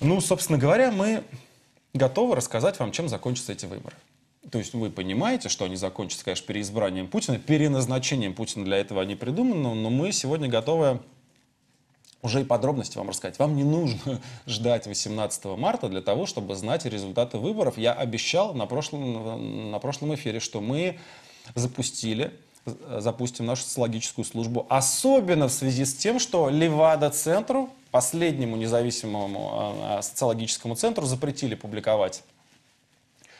Ну, собственно говоря, мы готовы рассказать вам, чем закончатся эти выборы. То есть вы понимаете, что они закончатся, конечно, переизбранием Путина, переназначением Путина для этого они придуманы, но мы сегодня готовы уже и подробности вам рассказать. Вам не нужно ждать 18 марта для того, чтобы знать результаты выборов. Я обещал на прошлом, на прошлом эфире, что мы запустили запустим нашу социологическую службу, особенно в связи с тем, что Левада-центру последнему независимому а, а, социологическому центру запретили публиковать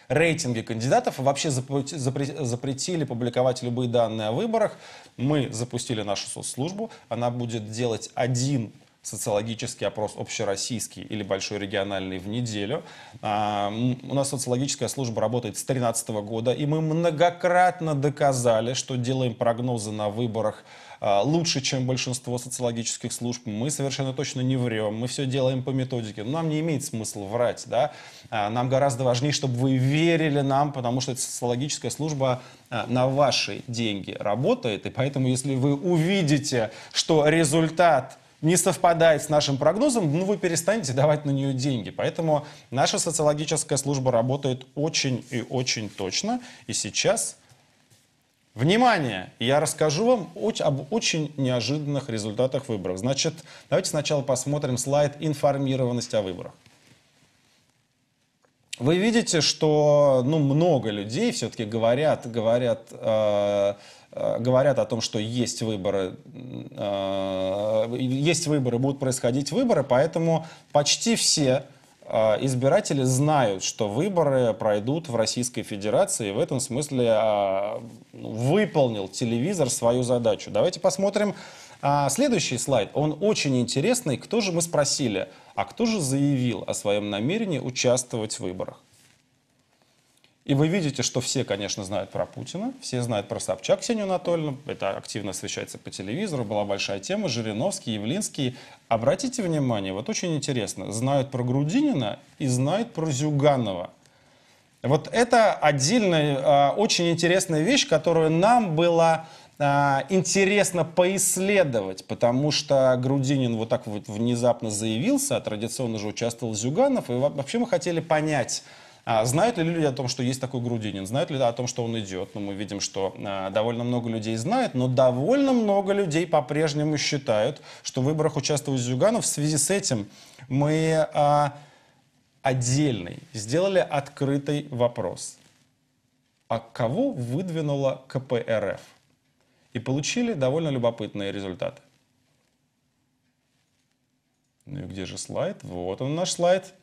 рейтинги кандидатов вообще запретили публиковать любые данные о выборах. Мы запустили нашу соцслужбу, она будет делать один социологический опрос общероссийский или большой региональный в неделю. А, у нас социологическая служба работает с 2013 года, и мы многократно доказали, что делаем прогнозы на выборах а, лучше, чем большинство социологических служб. Мы совершенно точно не врем, мы все делаем по методике. Нам не имеет смысла врать, да. А, нам гораздо важнее, чтобы вы верили нам, потому что эта социологическая служба а, на ваши деньги работает. И поэтому, если вы увидите, что результат не совпадает с нашим прогнозом, ну, вы перестанете давать на нее деньги. Поэтому наша социологическая служба работает очень и очень точно. И сейчас Внимание! Я расскажу вам об очень неожиданных результатах выборов. Значит, давайте сначала посмотрим слайд информированности о выборах». Вы видите, что ну, много людей все-таки говорят, говорят, э, э, говорят о том, что есть выборы, э, есть выборы, будут происходить выборы, поэтому почти все а, избиратели знают, что выборы пройдут в Российской Федерации, и в этом смысле а, ну, выполнил телевизор свою задачу. Давайте посмотрим а, следующий слайд. Он очень интересный. Кто же мы спросили, а кто же заявил о своем намерении участвовать в выборах? И вы видите, что все, конечно, знают про Путина, все знают про Собчак Ксению Анатольевну, это активно освещается по телевизору, была большая тема, Жириновский, Явлинский. Обратите внимание, вот очень интересно, знают про Грудинина и знают про Зюганова. Вот это отдельная, а, очень интересная вещь, которую нам было а, интересно поисследовать, потому что Грудинин вот так вот внезапно заявился, а традиционно же участвовал Зюганов, и вообще мы хотели понять, а знают ли люди о том, что есть такой Грудинин? Знают ли о том, что он идет? Ну, мы видим, что а, довольно много людей знают, но довольно много людей по-прежнему считают, что в выборах участвует Зюганов. В связи с этим мы а, отдельный сделали открытый вопрос. А кого выдвинула КПРФ? И получили довольно любопытные результаты. Ну и где же слайд? Вот он наш слайд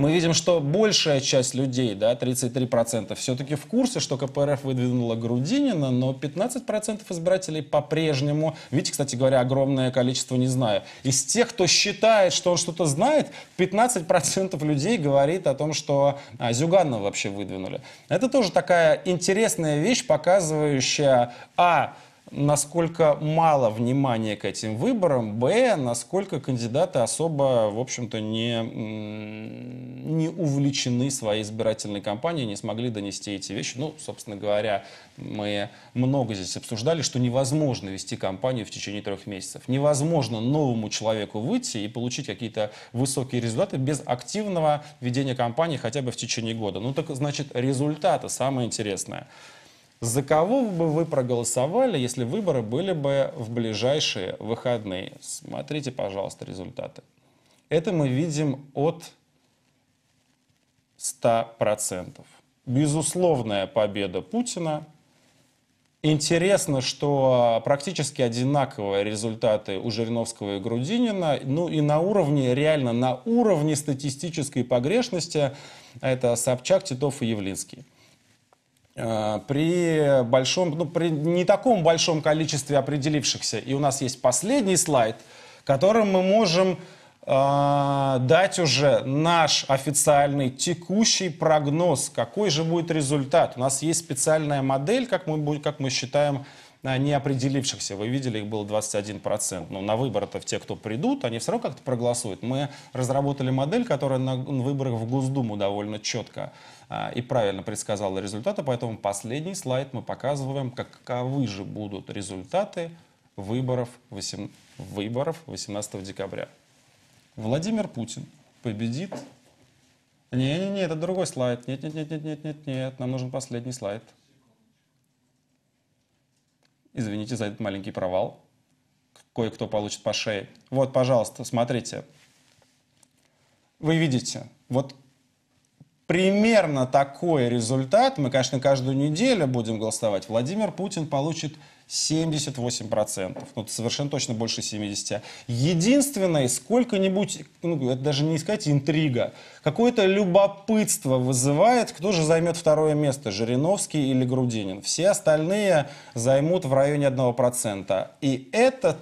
мы видим, что большая часть людей, да, 33%, все-таки в курсе, что КПРФ выдвинула Грудинина, но 15% избирателей по-прежнему, видите, кстати говоря, огромное количество не знаю. Из тех, кто считает, что он что-то знает, 15% людей говорит о том, что а, Зюганова вообще выдвинули. Это тоже такая интересная вещь, показывающая, а, насколько мало внимания к этим выборам, б, насколько кандидаты особо, в общем-то, не не увлечены своей избирательной кампанией, не смогли донести эти вещи. Ну, собственно говоря, мы много здесь обсуждали, что невозможно вести кампанию в течение трех месяцев. Невозможно новому человеку выйти и получить какие-то высокие результаты без активного ведения кампании хотя бы в течение года. Ну, так значит, результаты самое интересное. За кого бы вы проголосовали, если выборы были бы в ближайшие выходные? Смотрите, пожалуйста, результаты. Это мы видим от 100%. Безусловная победа Путина. Интересно, что а, практически одинаковые результаты у Жириновского и Грудинина. Ну и на уровне, реально на уровне статистической погрешности а, это Собчак, Титов и Явлинский а, при большом, ну, при не таком большом количестве определившихся. И у нас есть последний слайд, которым мы можем а, дать уже наш официальный текущий прогноз, какой же будет результат. У нас есть специальная модель, как мы, как мы считаем, а, не определившихся. Вы видели, их было 21%. Но на выборы-то те, кто придут, они все равно как-то проголосуют. Мы разработали модель, которая на выборах в Госдуму довольно четко а, и правильно предсказала результаты. Поэтому последний слайд мы показываем, каковы же будут результаты выборов, выборов 18 декабря. Владимир Путин победит... Не-не-не, это другой слайд. Нет-нет-нет-нет-нет-нет, нам нужен последний слайд. Извините за этот маленький провал. Кое-кто получит по шее. Вот, пожалуйста, смотрите. Вы видите, вот примерно такой результат, мы, конечно, каждую неделю будем голосовать, Владимир Путин получит 78%. Ну, совершенно точно больше 70%. Единственное, сколько-нибудь, ну, это даже не сказать интрига, какое-то любопытство вызывает, кто же займет второе место, Жириновский или Грудинин. Все остальные займут в районе 1%. И этот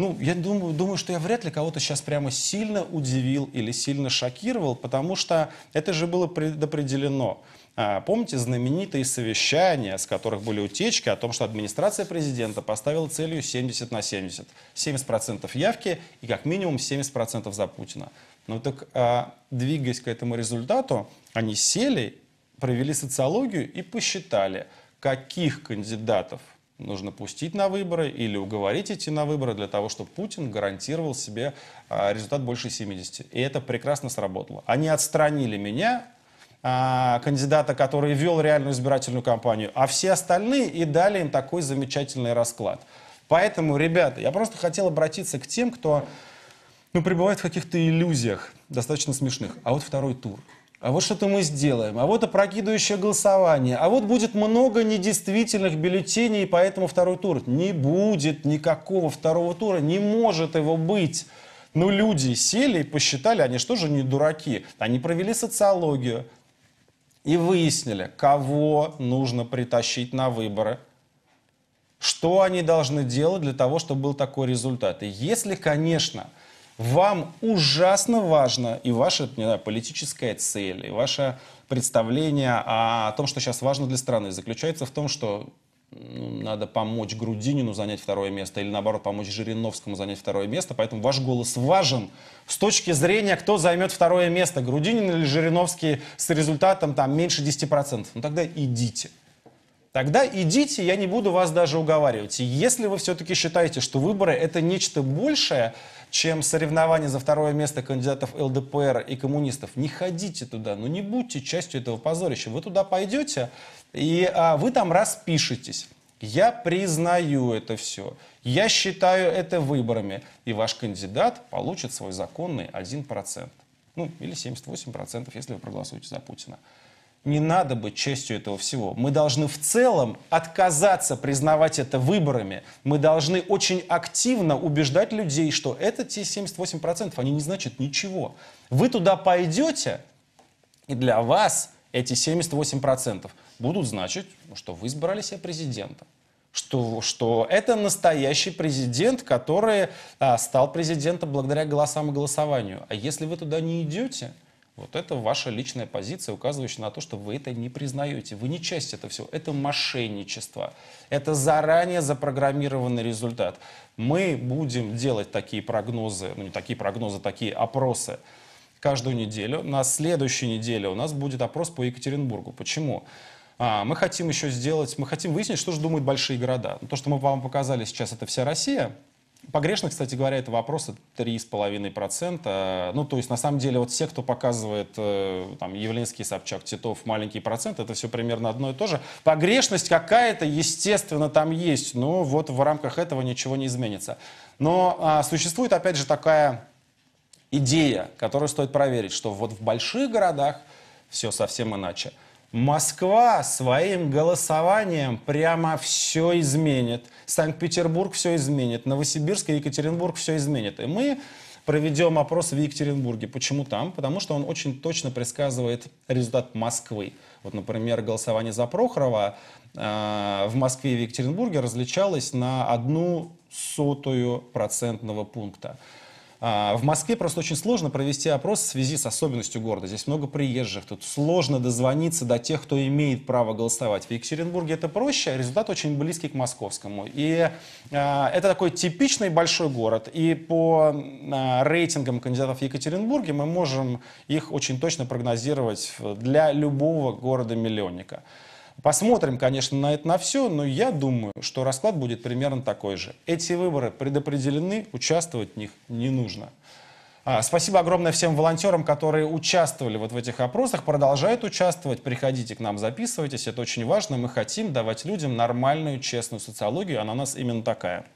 ну, я думаю, думаю, что я вряд ли кого-то сейчас прямо сильно удивил или сильно шокировал, потому что это же было предопределено. А, помните знаменитые совещания, с которых были утечки о том, что администрация президента поставила целью 70 на 70. 70% явки и как минимум 70% за Путина. Ну так, а, двигаясь к этому результату, они сели, провели социологию и посчитали, каких кандидатов – нужно пустить на выборы или уговорить идти на выборы для того, чтобы Путин гарантировал себе а, результат больше 70. И это прекрасно сработало. Они отстранили меня, а, кандидата, который вел реальную избирательную кампанию, а все остальные и дали им такой замечательный расклад. Поэтому, ребята, я просто хотел обратиться к тем, кто ну, пребывает в каких-то иллюзиях, достаточно смешных. А вот второй тур – а вот что-то мы сделаем, а вот опрокидывающее голосование, а вот будет много недействительных бюллетеней, поэтому второй тур. Не будет никакого второго тура, не может его быть. Но ну, люди сели и посчитали, они что же не дураки, они провели социологию и выяснили, кого нужно притащить на выборы, что они должны делать для того, чтобы был такой результат. И если, конечно, вам ужасно важно и ваша не знаю, политическая цель, и ваше представление о том, что сейчас важно для страны, заключается в том, что ну, надо помочь Грудинину занять второе место или, наоборот, помочь Жириновскому занять второе место. Поэтому ваш голос важен с точки зрения, кто займет второе место, Грудинин или Жириновский с результатом там меньше 10%. Ну тогда идите. Тогда идите, я не буду вас даже уговаривать. И если вы все-таки считаете, что выборы это нечто большее, чем соревнования за второе место кандидатов ЛДПР и коммунистов. Не ходите туда, ну не будьте частью этого позорища. Вы туда пойдете, и а, вы там распишетесь. Я признаю это все. Я считаю это выборами. И ваш кандидат получит свой законный 1%. Ну, или 78%, если вы проголосуете за Путина не надо быть частью этого всего. Мы должны в целом отказаться признавать это выборами. Мы должны очень активно убеждать людей, что это те 78%, они не значат ничего. Вы туда пойдете, и для вас эти 78% будут значить, ну, что вы избрали себе президента. Что, что это настоящий президент, который а, стал президентом благодаря голосам и голосованию. А если вы туда не идете, вот это ваша личная позиция, указывающая на то, что вы это не признаете. Вы не часть этого всего. Это мошенничество. Это заранее запрограммированный результат. Мы будем делать такие прогнозы, ну не такие прогнозы, такие опросы каждую неделю. На следующей неделе у нас будет опрос по Екатеринбургу. Почему? А, мы хотим еще сделать, мы хотим выяснить, что же думают большие города. То, что мы вам показали сейчас, это вся Россия – Погрешно, кстати говоря, это вопрос от 3,5%. Ну, то есть, на самом деле, вот все, кто показывает, э, там, Явлинский, Собчак, Титов, маленький процент, это все примерно одно и то же. Погрешность какая-то, естественно, там есть, но вот в рамках этого ничего не изменится. Но а, существует, опять же, такая идея, которую стоит проверить, что вот в больших городах все совсем иначе. Москва своим голосованием прямо все изменит. Санкт-Петербург все изменит. Новосибирск и Екатеринбург все изменит. И мы проведем опрос в Екатеринбурге. Почему там? Потому что он очень точно предсказывает результат Москвы. Вот, например, голосование за Прохорова э, в Москве и в Екатеринбурге различалось на одну сотую процентного пункта. А, в Москве просто очень сложно провести опрос в связи с особенностью города. Здесь много приезжих, тут сложно дозвониться до тех, кто имеет право голосовать. В Екатеринбурге это проще, а результат очень близкий к московскому. И а, это такой типичный большой город. И по рейтингам кандидатов в Екатеринбурге мы можем их очень точно прогнозировать для любого города-миллионника. Посмотрим, конечно, на это на все, но я думаю, что расклад будет примерно такой же. Эти выборы предопределены, участвовать в них не нужно. А, спасибо огромное всем волонтерам, которые участвовали вот в этих опросах, продолжают участвовать. Приходите к нам, записывайтесь, это очень важно. Мы хотим давать людям нормальную, честную социологию, она у нас именно такая.